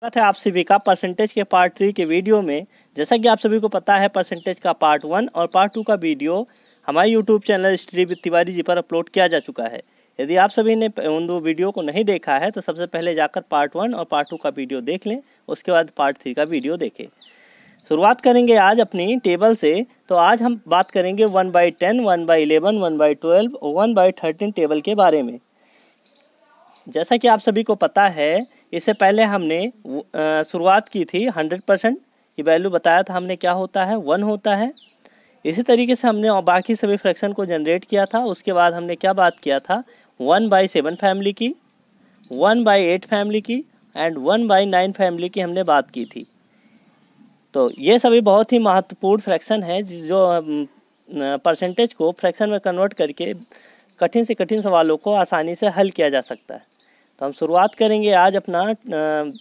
स्वागत है आप सभी का परसेंटेज के पार्ट थ्री के वीडियो में जैसा कि आप सभी को पता है परसेंटेज का पार्ट वन और पार्ट टू का वीडियो हमारे यूट्यूब चैनल स्ट्री तिवारी जी पर अपलोड किया जा चुका है यदि आप सभी ने उन दो वीडियो को नहीं देखा है तो सबसे पहले जाकर पार्ट वन और पार्ट टू का वीडियो देख लें उसके बाद पार्ट थ्री का वीडियो देखें शुरुआत करेंगे आज अपनी टेबल से तो आज हम बात करेंगे one by ten one by eleven one by twelve one by thirteen table के बारे में जैसा कि आप सभी को पता है इससे पहले हमने शुरुआत की थी हंड्रेड परसेंट ये वैल्यू बताया था हमने क्या होता है वन होता है इसी तरीके से हमने बाकी सभी फ्रैक्शन को जनरेट किया था उसके बाद हमने क्या बात किया था वन बाई सेवन फैमिली की वन बाई एट फैमिली की and one by nine family की हमने बात की थी तो ये सभी बहुत ही महत्वपूर्ण फ्रैक्शन है जो परसेंटेज को फ्रैक्शन में कन्वर्ट करके कठिन से कठिन सवालों को आसानी से हल किया जा सकता है तो हम शुरुआत करेंगे आज अपना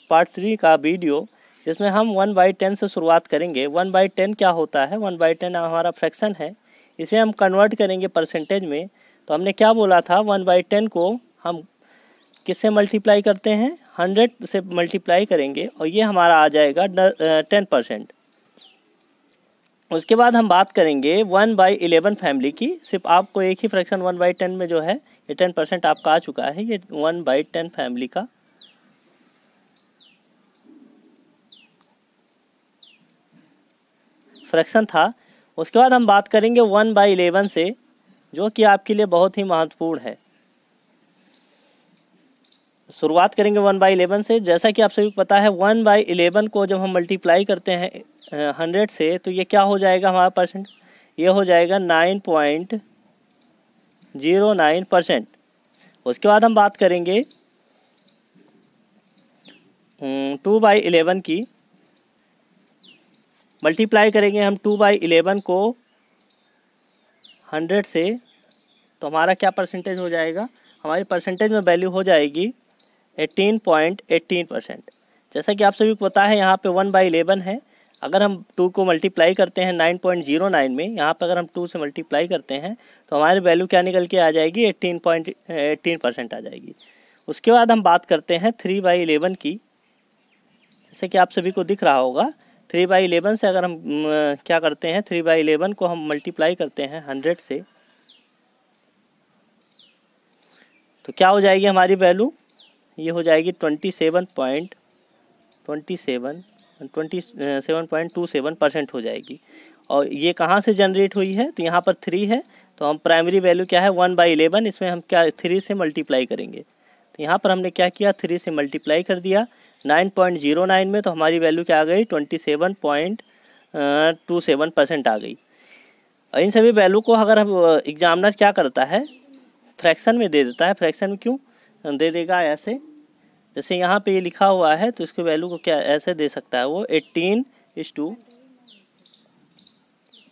पार्ट थ्री का वीडियो जिसमें हम वन बाई टेन से शुरुआत करेंगे वन बाई टेन क्या होता है वन बाई टेन हमारा फ्रैक्शन है इसे हम कन्वर्ट करेंगे परसेंटेज में तो हमने क्या बोला था वन बाई टेन को हम किससे मल्टीप्लाई करते हैं हंड्रेड से मल्टीप्लाई करेंगे और ये हमारा आ जाएगा टेन परसेंट उसके बाद हम बात करेंगे वन बाई इलेवन फैमिली की सिर्फ आपको एक ही फ्रैक्शन वन बाई टेन में जो है ये टेन परसेंट आपका आ चुका है ये वन बाई टेन फैमिली का फ्रैक्शन था उसके बाद हम बात करेंगे वन बाई इलेवन से जो कि आपके लिए बहुत ही महत्वपूर्ण है शुरुआत करेंगे वन बाई इलेवन से जैसा कि आप सभी को पता है वन बाई इलेवन को जब हम मल्टीप्लाई करते हैं हंड्रेड से तो ये क्या हो जाएगा हमारा परसेंट ये हो जाएगा nine point zero nine percent उसके बाद हम बात करेंगे हम्म, टू बाई इलेवन की मल्टीप्लाई करेंगे हम टू बाई इलेवन को हंड्रेड से तो हमारा क्या परसेंटेज हो जाएगा हमारी परसेंटेज में वैल्यू हो जाएगी एटीन पॉइंट एटीन परसेंट जैसा कि आप सभी को पता है यहाँ पे वन बाई इलेवन है अगर हम टू को मल्टीप्लाई करते हैं नाइन पॉइंट जीरो नाइन में यहाँ पर अगर हम टू से मल्टीप्लाई करते हैं तो हमारी वैल्यू क्या निकल के आ जाएगी एट्टीन पॉइंट एट्टीन परसेंट आ जाएगी उसके बाद हम बात करते हैं थ्री बाई एलेवन की जैसे कि आप सभी को दिख रहा होगा थ्री बाई एलेवन से अगर हम क्या करते हैं थ्री बाई एलेवन को हम मल्टीप्लाई करते हैं हंड्रेड से तो क्या हो जाएगी हमारी वैल्यू ये हो जाएगी twenty seven point twenty seven twenty seven point two seven percent हो जाएगी और ये कहाँ से जनरेट हुई है तो यहाँ पर थ्री है तो हम प्राइमरी वैल्यू क्या है वन बाई इलेवन इसमें हम क्या थ्री से मल्टीप्लाई करेंगे तो यहाँ पर हमने क्या किया थ्री से मल्टीप्लाई कर दिया नाइन पॉइंट जीरो नाइन में तो हमारी वैल्यू क्या आ गई twenty seven point two seven percent आ गई इन सभी वैल्यू को अगर हम एग्जामिनर uh, क्या करता है फ्रैक्शन में दे देता है फ्रैक्शन में क्यों दे देगा ऐसे जैसे यहाँ पे ये लिखा हुआ है तो इसके वैल्यू को क्या ऐसे दे सकता है वो eighteen is to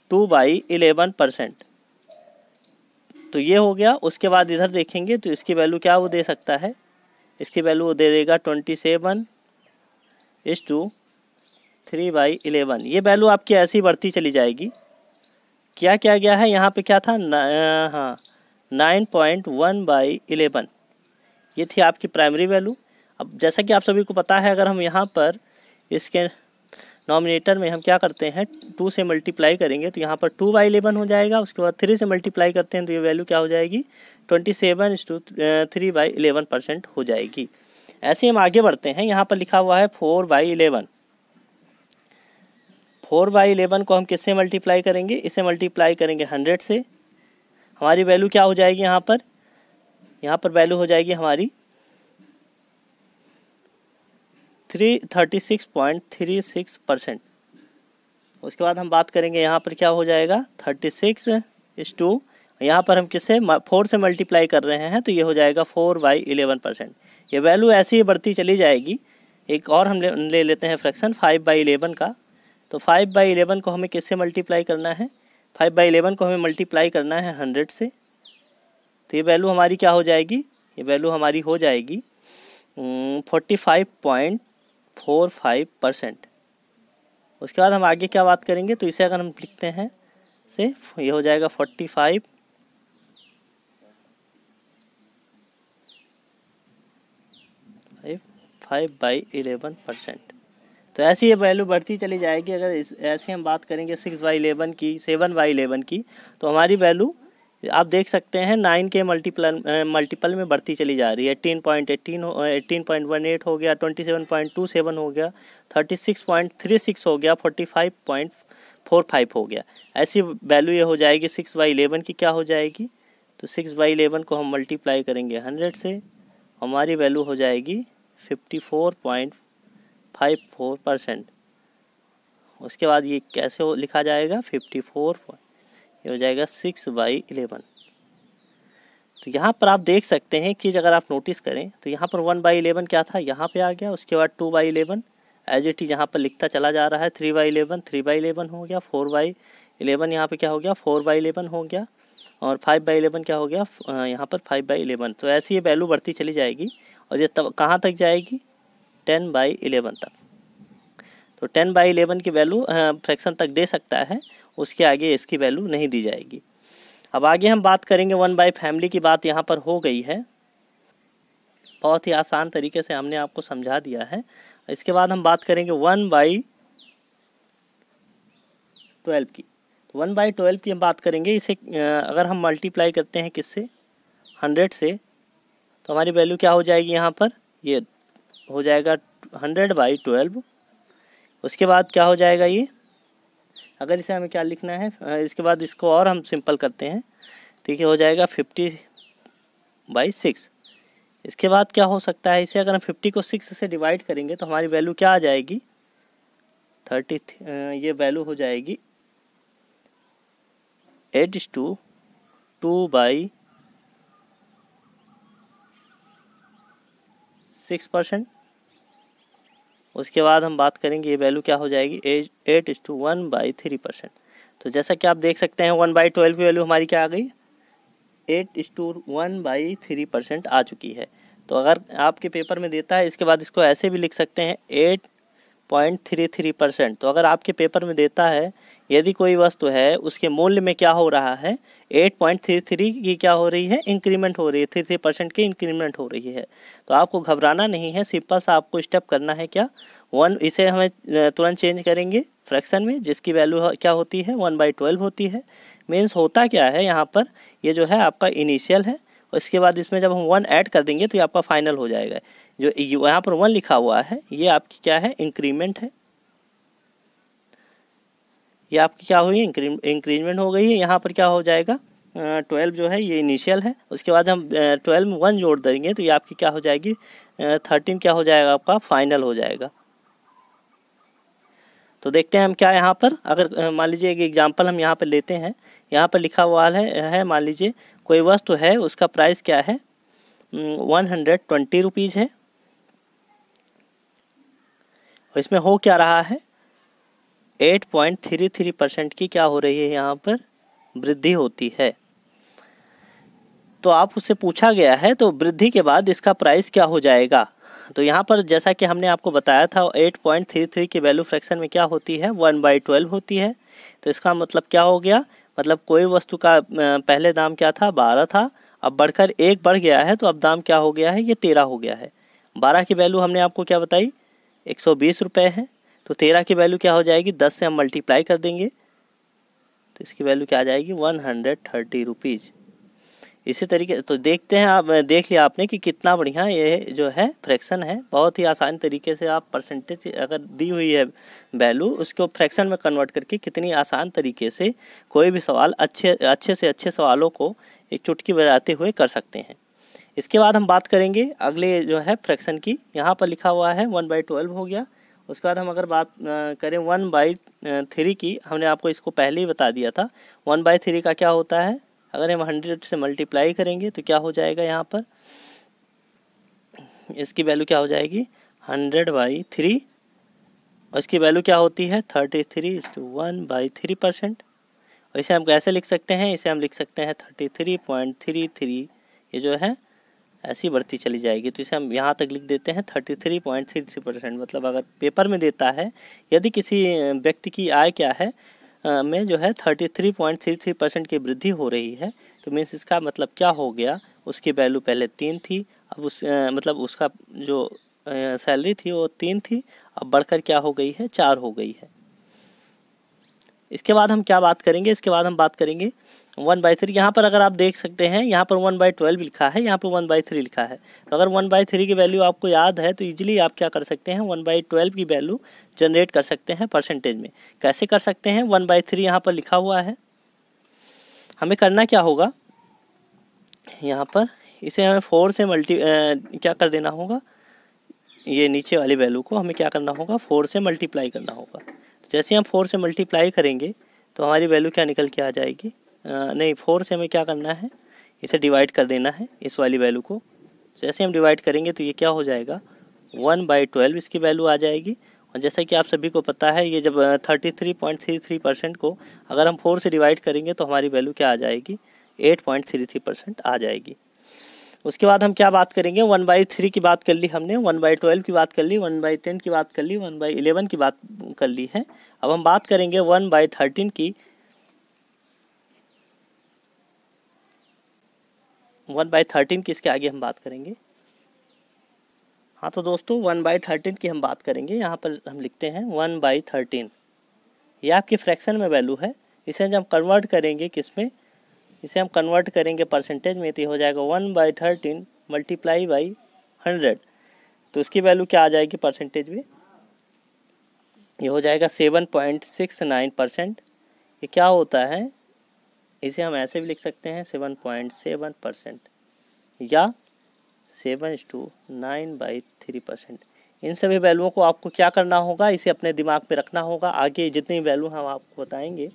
two by eleven percent तो ये हो गया उसके बाद इधर देखेंगे तो इसकी वैल्यू क्या वो दे सकता है इसकी वैल्यू वो दे देगा twenty seven is to three by eleven ये वैल्यू आपकी ऐसी बढ़ती चली जाएगी क्या क्या गया है यहाँ पे क्या था हाँ nine point one by eleven ये थी आपकी प्राइमरी वैल्यू अब जैसा कि आप सभी को पता है अगर हम यहाँ पर इसके नॉमिनेटर में हम क्या करते हैं टू से मल्टीप्लाई करेंगे तो यहाँ पर टू बाई इलेवन हो जाएगा उसके बाद थ्री से मल्टीप्लाई करते हैं तो ये वैल्यू क्या हो जाएगी twenty seven is to three by eleven percent हो जाएगी ऐसे हम आगे बढ़ते हैं यहाँ पर लिखा हुआ है four by eleven four by eleven को हम किससे मल्टीप्लाई करेंगे इसे मल्टीप्लाई करेंगे हंड्रेड से हमारी वैल्यू क्या हो जाएगी यहाँ पर यहाँ पर वैल्यू हो जाएगी हमारी three thirty six point three six percent उसके बाद हम बात करेंगे यहाँ पर क्या हो जाएगा थर्टी सिक्स इस टू यहाँ पर हम किससे फोर से मल्टीप्लाई कर रहे हैं तो ये हो जाएगा फोर बाई इलेवन परसेंट ये वैल्यू ऐसी ही बढ़ती चली जाएगी एक और हम ले, ले लेते हैं फ्रैक्शन फाइव बाई इलेवन का तो फाइव बाई इलेवन को हमें किससे मल्टीप्लाई करना है फाइव बाई इलेवन को हमें मल्टीप्लाई करना है हंड्रेड से तो ये वैल्यू हमारी क्या हो जाएगी ये वैल्यू हमारी हो जाएगी forty five point four five percent उसके बाद हम आगे क्या बात करेंगे तो इसे अगर हम लिखते हैं से ये हो जाएगा forty five five five by eleven percent तो ऐसी ये वैल्यू बढ़ती चली जाएगी अगर इस ऐसे हम बात करेंगे सिक्स बाई इलेवन की सेवन बाई इलेवन की तो हमारी वैल्यू आप देख सकते हैं नाइन के मल्टीपल मल्टीपल में बढ़ती चली जा रही है eighteen point eighteen eighteen point one eight हो गया twenty seven point two seven हो गया thirty six point three six हो गया forty five point four five हो गया ऐसी वैल्यू ये हो जाएगी सिक्स बाई इलेवन की क्या हो जाएगी तो सिक्स बाई इलेवन को हम मल्टीप्लाई करेंगे हंड्रेड से हमारी वैल्यू हो जाएगी fifty four point five four percent उसके बाद ये कैसे लिखा जाएगा फिफ्टी फोर पॉइंट ये हो जाएगा सिक्स बाई इलेवन तो यहाँ पर आप देख सकते हैं कि अगर आप नोटिस करें तो यहाँ पर वन बाई इलेवन क्या था यहाँ पे आ गया उसके बाद two by eleven as it is यहाँ पर लिखता चला जा रहा है three by eleven three by eleven हो गया फोर बाई इलेवन यहाँ पर क्या हो गया फोर बाई इलेवन हो गया और फाइव बाई इलेवन क्या हो गया यहाँ पर फाइव बाई इलेवन तो ऐसी ये वैल्यू बढ़ती चली जाएगी और ये तब कहाँ तक जाएगी टेन बाई इलेवन तक तो टेन बाई इलेवन की वैल्यू फ्रैक्शन तक दे सकता है उसके आगे इसकी वैल्यू नहीं दी जाएगी अब आगे हम बात करेंगे वन बाई फैमिली की बात यहाँ पर हो गई है बहुत ही आसान तरीके से हमने आपको समझा दिया है इसके बाद हम बात करेंगे वन बाई ट्वेल्व की वन बाई ट्वेल्व की हम बात करेंगे इसे अगर हम मल्टीप्लाई करते हैं किससे हंड्रेड से तो हमारी वैल्यू क्या हो जाएगी यहाँ पर ये हो जाएगा हंड्रेड बाई ट्वेल्व उसके बाद क्या हो जाएगा ये अगर इसे हमें क्या लिखना है इसके बाद इसको और हम सिंपल करते हैं ठीक है हो जाएगा फिफ्टी बाई सिक्स इसके बाद क्या हो सकता है इसे अगर हम फिफ्टी को सिक्स से डिवाइड करेंगे तो हमारी वैल्यू क्या आ जाएगी थर्टी ये वैल्यू हो जाएगी eight is to two by six percent उसके बाद हम बात करेंगे ये वैल्यू क्या हो जाएगी as eight is to one by three percent तो जैसा कि आप देख सकते हैं वन बाई ट्वेल्व की वैल्यू हमारी क्या आ गई eight is to one by three percent आ चुकी है तो अगर आपके पेपर में देता है इसके बाद इसको ऐसे भी लिख सकते हैं eight point three three percent तो अगर आपके पेपर में देता है यदि कोई वस्तु है उसके मूल्य में क्या हो रहा है एट पॉइंट थ्री थ्री की क्या हो रही है इंक्रीमेंट हो रही है थ्री थ्री परसेंट की इंक्रीमेंट हो रही है तो आपको घबराना नहीं है सिंपल सा आपको स्टेप करना है क्या वन इसे हमें तुरंत चेंज करेंगे फ्रैक्शन में जिसकी वैल्यू क्या होती है वन बाई ट्वेल्व होती है मीन्स होता क्या है यहाँ पर ये जो है आपका इनिशियल है और इसके बाद इसमें जब हम वन ऐड कर देंगे तो ये आपका फाइनल हो जाएगा जो यहाँ पर वन लिखा हुआ है ये आपकी क्या है इंक्रीमेंट है ये आपकी क्या हुई इंक्रीजमेंट हो गई है यहाँ पर क्या हो जाएगा ट्वेल्व जो है ये इनिशियल है उसके बाद हम ट्वेल्व वन जोड़ देंगे तो ये आपकी क्या हो जाएगी थर्टीन क्या हो जाएगा आपका फाइनल हो जाएगा तो देखते हैं हम क्या यहाँ पर अगर मान लीजिए एक एग्जांपल हम यहाँ पर लेते हैं यहाँ पर लिखा हुआ है है मान लीजिए कोई वस्तु है उसका प्राइस क्या है वन हंड्रेड ट्वेंटी रुपीज़ है तो इसमें हो क्या रहा है 8.33 परसेंट की क्या हो रही है यहाँ पर वृद्धि होती है तो आप उससे पूछा गया है तो वृद्धि के बाद इसका प्राइस क्या हो जाएगा तो यहाँ पर जैसा कि हमने आपको बताया था 8.33 की वैल्यू फ्रैक्शन में क्या होती है वन बाई ट्वेल्व होती है तो इसका मतलब क्या हो गया मतलब कोई वस्तु का पहले दाम क्या था बारह था अब बढ़कर एक बढ़ गया है तो अब दाम क्या हो गया है ये तेरह हो गया है बारह की वैल्यू हमने आपको क्या बताई एक सौ बीस रुपये है तो तेरह की वैल्यू क्या हो जाएगी दस से हम मल्टीप्लाई कर देंगे तो इसकी वैल्यू क्या आ जाएगी वन हंड्रेड थर्टी रुपीज़ इसी तरीके तो देखते हैं आप देख लिया आपने कि कितना बढ़िया ये जो है फ्रैक्शन है बहुत ही आसान तरीके से आप परसेंटेज अगर दी हुई है वैल्यू उसको फ्रैक्शन में कन्वर्ट करके कितनी आसान तरीके से कोई भी सवाल अच्छे अच्छे से अच्छे सवालों को एक चुटकी बजाते हुए कर सकते हैं इसके बाद हम बात करेंगे अगले जो है फ्रैक्शन की यहाँ पर लिखा हुआ है वन बाई ट्वेल्व हो गया उसके बाद हम अगर बात करें वन बाई थ्री की हमने आपको इसको पहले ही बता दिया था वन बाई थ्री का क्या होता है अगर हम हंड्रेड से मल्टीप्लाई करेंगे तो क्या हो जाएगा यहाँ पर इसकी वैल्यू क्या हो जाएगी हंड्रेड बाई थ्री और इसकी वैल्यू क्या होती है thirty three is to one by three percent और इसे हम कैसे लिख सकते हैं इसे हम लिख सकते हैं thirty three point three three ये जो है ऐसी बढ़ती चली जाएगी तो इसे हम यहाँ तक लिख देते हैं thirty three point three three percent मतलब अगर पेपर में देता है यदि किसी व्यक्ति की आय क्या है आ, में जो है thirty three point three three percent की वृद्धि हो रही है तो मीन्स इसका मतलब क्या हो गया उसकी वैल्यू पहले तीन थी अब उस आ, मतलब उसका जो सैलरी थी वो तीन थी अब बढ़कर क्या हो गई है चार हो गई है इसके बाद हम क्या बात करेंगे इसके बाद हम बात करेंगे वन बाई थ्री यहाँ पर अगर आप देख सकते हैं यहाँ पर वन बाई ट्वेल्व लिखा है यहाँ पर वन बाई थ्री लिखा है तो अगर वन बाई थ्री की वैल्यू आपको याद है तो ईजिली आप क्या कर सकते हैं वन बाई ट्वेल्व की वैल्यू जनरेट कर सकते हैं परसेंटेज में कैसे कर सकते हैं वन बाई थ्री यहाँ पर लिखा हुआ है हमें करना क्या होगा यहाँ पर इसे हमें फोर से मल्टी क्या कर देना होगा ये नीचे वाली वैल्यू को हमें क्या करना होगा फोर से मल्टीप्लाई करना होगा जैसे हम फोर से मल्टीप्लाई करेंगे तो हमारी वैल्यू क्या निकल के आ जाएगी नहीं फोर से हमें क्या करना है इसे डिवाइड कर देना है इस वाली वैल्यू को तो जैसे हम डिवाइड करेंगे तो ये क्या हो जाएगा वन बाई ट्वेल्व इसकी वैल्यू आ जाएगी और जैसा कि आप सभी को पता है ये जब thirty three point three three percent को अगर हम फोर से डिवाइड करेंगे तो हमारी वैल्यू क्या आ जाएगी eight point three three percent आ जाएगी उसके बाद हम क्या बात करेंगे वन बाई थ्री की बात कर ली हमने वन बाई ट्वेल्व की बात कर ली वन बाई टेन की बात कर ली वन बाई इलेवन की बात कर ली है अब हम बात करेंगे वन बाई थर्टीन की वन बाई थर्टीन की इसके आगे हम बात करेंगे हाँ तो दोस्तों वन बाई थर्टीन की हम बात करेंगे यहाँ पर हम लिखते हैं वन बाई थर्टीन ये आपकी फ्रैक्शन में वैल्यू है इसे जब हम कन्वर्ट करेंगे किस में इसे हम कन्वर्ट करेंगे परसेंटेज में तो हो जाएगा one by thirteen multiply by hundred तो इसकी वैल्यू क्या आ जाएगी परसेंटेज में ये हो जाएगा seven point six nine percent ये क्या होता है इसे हम ऐसे भी लिख सकते हैं सेवन पॉइंट सेवन परसेंट या seven to nine by three percent इन सभी वैल्यूओं को आपको क्या करना होगा इसे अपने दिमाग में रखना होगा आगे जितनी वैल्यू हम आपको बताएंगे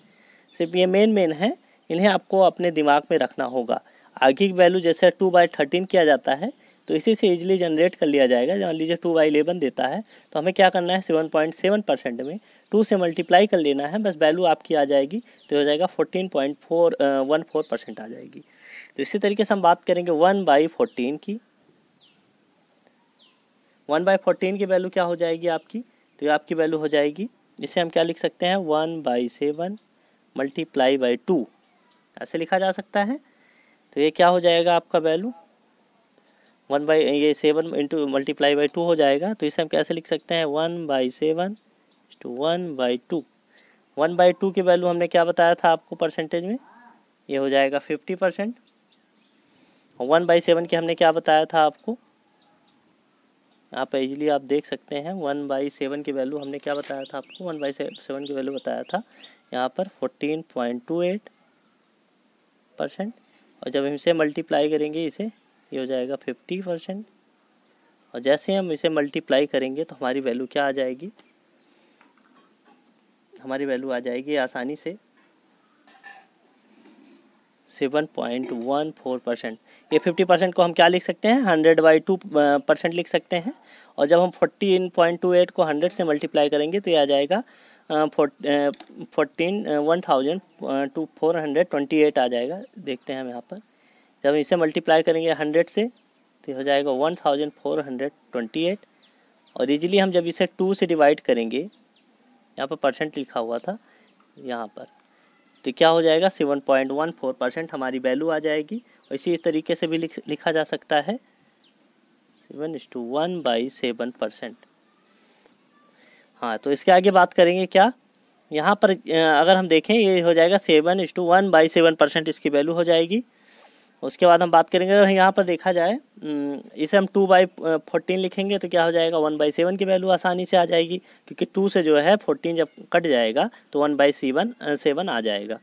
सिर्फ ये मेन मेन है इन्हें आपको अपने दिमाग में रखना होगा आगे की वैल्यू जैसे टू बाई थर्टीन किया जाता है तो इसी से इजीली जनरेट कर लिया जाएगा जान लीजिए टू बाई इलेवन देता है तो हमें क्या करना है सेवन पॉइंट सेवन परसेंट में टू से मल्टीप्लाई कर लेना है बस वैल्यू आपकी आ जाएगी तो हो जाएगा fourteen point four one four percent आ जाएगी तो इसी तरीके से हम बात करेंगे वन बाई फोर्टीन की वन बाई फोर्टीन की वैल्यू क्या हो जाएगी आपकी तो ये आपकी वैल्यू हो जाएगी इसे हम क्या लिख सकते हैं one by seven multiply by two ऐसे लिखा जा सकता है तो ये क्या हो जाएगा आपका वैल्यू वन बाई ये seven into multiply by two हो जाएगा तो इसे हम कैसे लिख सकते हैं one by seven two one by two one by two की वैल्यू हमने क्या बताया था आपको परसेंटेज में ये हो जाएगा फिफ्टी परसेंट और वन बाई सेवन की हमने क्या बताया था आपको आप इजीली आप देख सकते हैं वन बाई सेवन की वैल्यू हमने क्या बताया था आपको वन बाई सेवन की वैल्यू बताया था यहाँ पर fourteen point two eight percent और जब हम इसे मल्टीप्लाई करेंगे इसे ये हो जाएगा फिफ्टी परसेंट और जैसे हम इसे मल्टीप्लाई करेंगे तो हमारी वैल्यू क्या आ जाएगी हमारी वैल्यू आ जाएगी आसानी से seven point one four percent ये फिफ्टी परसेंट को हम क्या लिख सकते हैं हंड्रेड बाई टू परसेंट लिख सकते हैं और जब हम फोर्टीन पॉइंट टू एट को हंड्रेड से मल्टीप्लाई करेंगे तो ये आ जाएगा fourteen one thousand two four hundred twenty eight आ जाएगा देखते हैं हम यहाँ पर जब इसे मल्टीप्लाई करेंगे हंड्रेड से तो हो जाएगा one thousand four hundred twenty eight और इजीली हम जब इसे टू से डिवाइड करेंगे यहाँ पर परसेंट लिखा हुआ था यहाँ पर तो क्या हो जाएगा seven point one four percent हमारी वैल्यू आ जाएगी और इसी तरीके से भी लिख, लिखा जा सकता है seven is to one by seven percent हाँ तो इसके आगे बात करेंगे क्या यहाँ पर अगर हम देखें ये हो जाएगा seven is to one by seven percent इसकी वैल्यू हो जाएगी उसके बाद हम बात करेंगे अगर यहाँ पर देखा जाए इसे हम टू बाई फोर्टीन लिखेंगे तो क्या हो जाएगा वन बाई सेवन की वैल्यू आसानी से आ जाएगी क्योंकि टू से जो है फोर्टीन जब कट जाएगा तो वन बाई सेवन सेवन आ जाएगा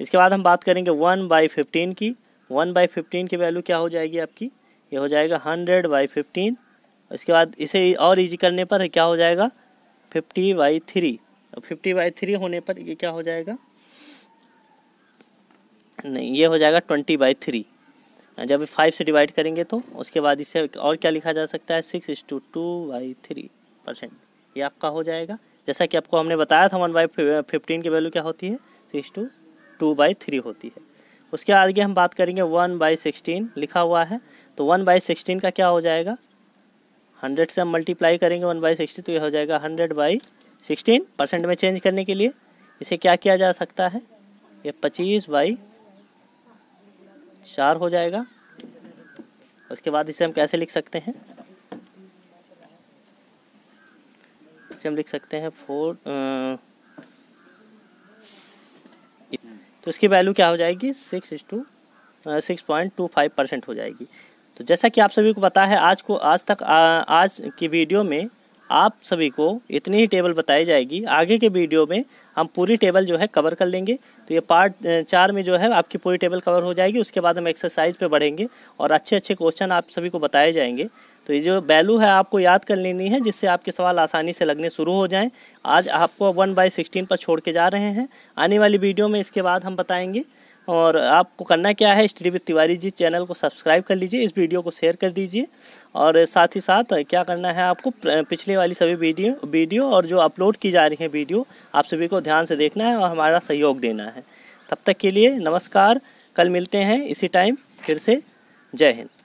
इसके बाद हम बात करेंगे वन बाई फिफ्टीन की वन बाई फिफ्टीन की वैल्यू क्या हो जाएगी आपकी ये हो जाएगा हंड्रेड बाई फिफ्टीन इसके बाद इसे और ईजी करने पर क्या हो जाएगा fifty by three fifty by three होने पर ये क्या हो जाएगा नहीं ये हो जाएगा ट्वेंटी बाई थ्री जब फाइव से डिवाइड करेंगे तो उसके बाद इसे और क्या लिखा जा सकता है six is to two by three percent ये आपका हो जाएगा जैसा कि आपको हमने बताया था वन बाई फिफ्टीन की वैल्यू क्या होती है six to two by three होती है उसके आगे हम बात करेंगे वन बाई सिक्सटीन लिखा हुआ है तो वन बाई सिक्सटीन का क्या हो जाएगा हंड्रेड से हम मल्टीप्लाई करेंगे वन बाई सिक्सटीन तो ये हो जाएगा हंड्रेड बाई सिक्सटीन परसेंट में चेंज करने के लिए इसे क्या किया जा सकता है ये पच्चीस बाई चार हो जाएगा उसके बाद इसे हम कैसे लिख सकते हैं इसे हम लिख सकते हैं फोर तो इसकी वैल्यू क्या हो जाएगी six to six point two five percent हो जाएगी तो जैसा कि आप सभी को पता है आज को आज तक आ, आज की वीडियो में आप सभी को इतनी ही टेबल बताई जाएगी आगे के वीडियो में हम पूरी टेबल जो है कवर कर लेंगे तो ये पार्ट चार में जो है आपकी पूरी टेबल कवर हो जाएगी उसके बाद हम एक्सरसाइज पे बढ़ेंगे और अच्छे अच्छे क्वेश्चन आप सभी को बताए जाएंगे तो ये जो वैल्यू है आपको याद कर लेनी है जिससे आपके सवाल आसानी से लगने शुरू हो जाएँ आज आपको वन बाई सिक्सटीन पर छोड़ के जा रहे हैं आने वाली वीडियो में इसके बाद हम बताएँगे और आपको करना क्या है study with Tiwari ji channel को सब्सक्राइब कर लीजिए इस वीडियो को शेयर कर दीजिए और साथ ही साथ क्या करना है आपको पिछले वाली सभी वीडियो वीडियो और जो अपलोड की जा रही है वीडियो आप सभी को ध्यान से देखना है और हमारा सहयोग देना है तब तक के लिए नमस्कार कल मिलते हैं इसी टाइम फिर से जय हिंद